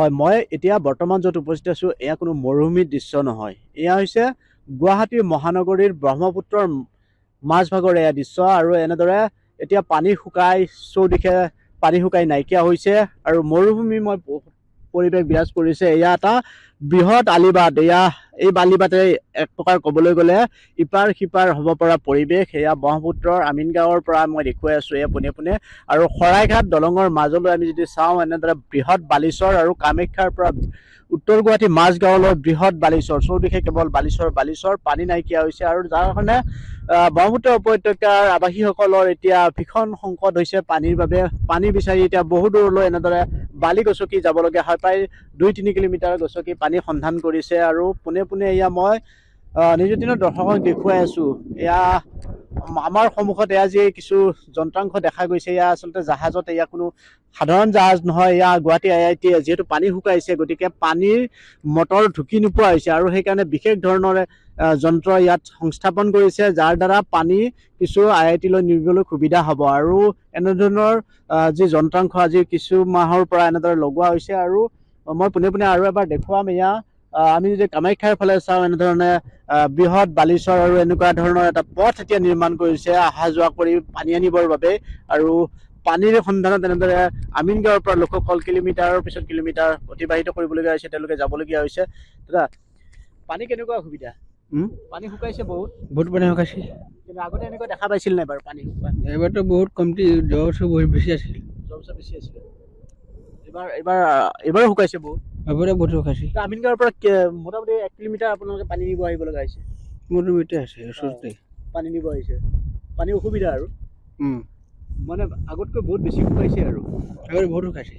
হয় মই এতিয়া বৰ্তমান য'ত উপস্থিত আছোঁ এয়া কোনো মৰুভূমি দৃশ্য নহয় এয়া হৈছে গুৱাহাটী মহানগৰীৰ ব্ৰহ্মপুত্ৰৰ মাজভাগৰ এয়া দৃশ্য আৰু এনেদৰে এতিয়া পানী শুকাই চৌদিশে পানী শুকাই নাইকিয়া হৈছে আৰু মৰুভূমি মই পৰিৱেশ বিৰাজ কৰিছে এয়া এটা বৃহৎ আলিবাদ এয়া এই বালিবাটেৰে এক প্ৰকাৰ ক'বলৈ গ'লে ইপাৰ সিপাৰ হ'ব পৰা পৰিৱেশ এয়া ব্ৰহ্মপুত্ৰৰ গাঁৱৰ পৰা মই দেখুৱাই আছোঁ এয়া পোনে পোনে আৰু শৰাইঘাট দলঙৰ মাজলৈ আমি যদি চাওঁ এনেদৰে বৃহৎ বালিচৰ আৰু কামাখ্যাৰ পৰা উত্তৰ গুৱাহাটী মাজগাঁৱলৈ বৃহৎ বালিচৰ চৌদিশে কেৱল বালিচৰ বালিচৰ পানী নাইকিয়া হৈছে আৰু যাৰ কাৰণে ব্ৰহ্মপুত্ৰ উপত্যকাৰ আৱাসীসকলৰ এতিয়া ভীষণ সংকট হৈছে পানীৰ বাবে পানী বিচাৰি এতিয়া বহু দূৰলৈ এনেদৰে বালি গছকি যাবলগীয়া হয় প্ৰায় দুই তিনি কিলোমিটাৰ গছকি পানী সন্ধান কৰিছে আৰু পোনে পোনে এয়া মই নিজৰ দিনৰ দৰ্শকক দেখুৱাই আছোঁ এয়া আমাৰ সন্মুখত এয়া যে কিছু যন্ত্ৰাংশ দেখা গৈছে এয়া আচলতে জাহাজত এয়া কোনো সাধাৰণ জাহাজ নহয় এয়া গুৱাহাটী আই আই টি যিহেতু পানী শুকাইছে গতিকে পানীৰ মটৰ ঢুকি নোপোৱা হৈছে আৰু সেইকাৰণে বিশেষ ধৰণৰ যন্ত্ৰ ইয়াত সংস্থাপন কৰিছে যাৰ দ্বাৰা পানী কিছু আই আই টিলৈ নিবলৈ সুবিধা হ'ব আৰু এনেধৰণৰ যি যন্ত্ৰাংশ আজি কিছু মাহৰ পৰা এনেদৰে লগোৱা হৈছে আৰু মই পোনে পোনে আৰু এবাৰ দেখুৱাম এয়া আমি যদি কামাখ্যাৰ ফালে চাওঁ এনেধৰণে বৃহৎ বালিচৰ আৰু এনেকুৱা ধৰণৰ এটা পথ এতিয়া নিৰ্মাণ কৰিছে অহা যোৱা কৰি পানী আনিবৰ বাবে আৰু পানীৰ সন্ধানত এনেদৰে আমিন গাঁৱৰ পৰা লোকসকল কিলোমিটাৰৰ পিছত কিলোমিটাৰ অতিবাহিত কৰিবলগীয়া হৈছে তেওঁলোকে যাবলগীয়া হৈছে দাদা পানী কেনেকুৱা অসুবিধা পানী শুকাইছে বহুত বহুত পানী শুকাইছে কিন্তু আগতে এনেকুৱা দেখা পাইছিল নাই বাৰু পানী শুকাই এইবাৰতো বহুত কমটি জ্বৰ বহুত বেছি আছিল জ্বৰ বেছি আছিলে এইবাৰ এইবাৰ এইবাৰো শুকাইছে বহুত আপোনাৰ বহুত ৰখাইছে আমিনগাঁৱৰ পৰা মোটামুটি এক কিলোমিটাৰ আপোনালোকে পানী নিব আহিব লগা হৈছে মোটামুটি আছে ওচৰতে পানী নিব আহিছে পানী অসুবিধা আৰু মানে আগতকৈ বহুত বেছি শুকাইছে আৰু আগতে বহুত শুকাইছে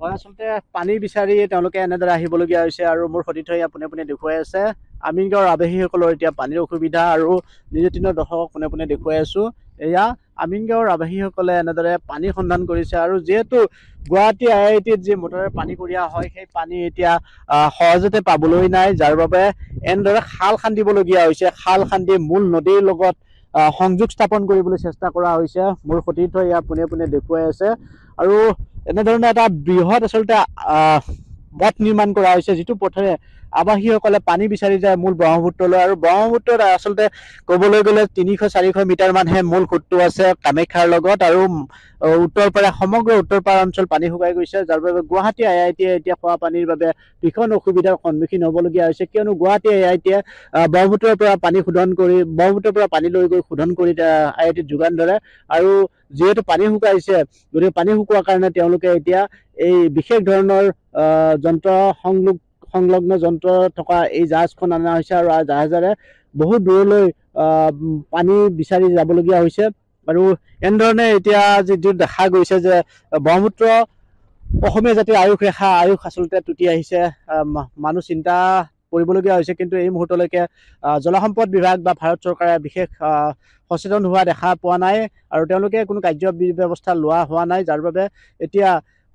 হয় আচলতে পানী বিচাৰি তেওঁলোকে এনেদৰে আহিবলগীয়া হৈছে আৰু মোৰ সতীৰ্থই পোনে পোনে দেখুৱাই আছে আমিনগাঁৱৰ আৱাহীসকলৰ এতিয়া পানীৰ অসুবিধা আৰু নিজতীৰ্ণ দৰ্শকক পোনে পোনে দেখুৱাই আছোঁ এয়া আমিন গাঁৱৰ আৱাসীসকলে এনেদৰে পানীৰ সন্ধান কৰিছে আৰু যিহেতু গুৱাহাটী আই আই টিত যি মটৰে পানী কঢ়িয়া হয় সেই পানী এতিয়া সহজতে পাবলৈ নাই যাৰ বাবে এনেদৰে খাল খান্দিবলগীয়া হৈছে খাল খান্দি মূল নদীৰ লগত সংযোগ স্থাপন কৰিবলৈ চেষ্টা কৰা হৈছে মোৰ সতীৰ্থ ইয়াৰ পোনে পোনে দেখুৱাই আছে আৰু এনেধৰণৰ এটা বৃহৎ আচলতে পথ নিৰ্মাণ কৰা হৈছে যিটো পথেৰে আৱাসীসকলে পানী বিচাৰি যায় মূল ব্ৰহ্মপুত্ৰলৈ আৰু ব্ৰহ্মপুত্ৰত আচলতে ক'বলৈ গ'লে তিনিশ চাৰিশ মিটাৰ মানহে মূল সোঁতটো আছে কামাখ্যাৰ লগত আৰু উত্তৰ পাৰা সমগ্ৰ উত্তৰ পাৰা অঞ্চল পানী শুকাই গৈছে যাৰ বাবে গুৱাহাটী আই আই টিয়ে এতিয়া খোৱা পানীৰ বাবে ভীষণ অসুবিধাৰ সন্মুখীন হ'বলগীয়া হৈছে কিয়নো গুৱাহাটী আই আই টিয়ে ব্ৰহ্মপুত্ৰৰ পৰা পানী শোধন কৰি ব্ৰহ্মপুত্ৰৰ পৰা পানী লৈ গৈ শোধন কৰি আই আই টিত যোগান ধৰে আৰু যিহেতু পানী শুকাইছে গতিকে পানী শুকোৱাৰ কাৰণে তেওঁলোকে এতিয়া এই বিশেষ ধৰণৰ যন্ত্ৰ সংযোগ সংলগ্ন যন্ত্ৰ থকা এই জাহাজখন অনা হৈছে আৰু জাহাজেৰে বহুত দূৰলৈ পানী বিচাৰি যাবলগীয়া হৈছে আৰু এনেধৰণে এতিয়া যিটো দেখা গৈছে যে ব্ৰহ্মপুত্ৰ অসমীয়া জাতিৰ আয়ুস ৰেখা আয়ুস আচলতে টুটি আহিছে মানুহ চিন্তা কৰিবলগীয়া হৈছে কিন্তু এই মুহূৰ্তলৈকে জলসম্পদ বিভাগ বা ভাৰত চৰকাৰে বিশেষ সচেতন হোৱা দেখা পোৱা নাই আৰু তেওঁলোকে কোনো কাৰ্য ব্যৱস্থা লোৱা হোৱা নাই যাৰ বাবে এতিয়া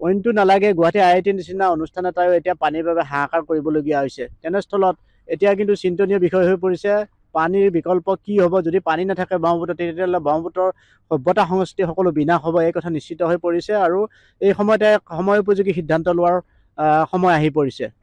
অইনটো নালাগে গুৱাহাটী আই আই টিৰ নিচিনা অনুষ্ঠান এটাও এতিয়া পানীৰ বাবে হাহাকাৰ কৰিবলগীয়া হৈছে তেনেস্থলত এতিয়া কিন্তু চিন্তনীয় বিষয় হৈ পৰিছে পানীৰ বিকল্প কি হ'ব যদি পানী নাথাকে ব্ৰহ্মপুত্ৰত তেতিয়াহ'লে ব্ৰহ্মপুত্ৰৰ সভ্যতা সংস্কৃতি সকলো বিনাশ হ'ব এই কথা নিশ্চিত হৈ পৰিছে আৰু এই সময়তে সময় উপযোগী সিদ্ধান্ত লোৱাৰ সময় আহি পৰিছে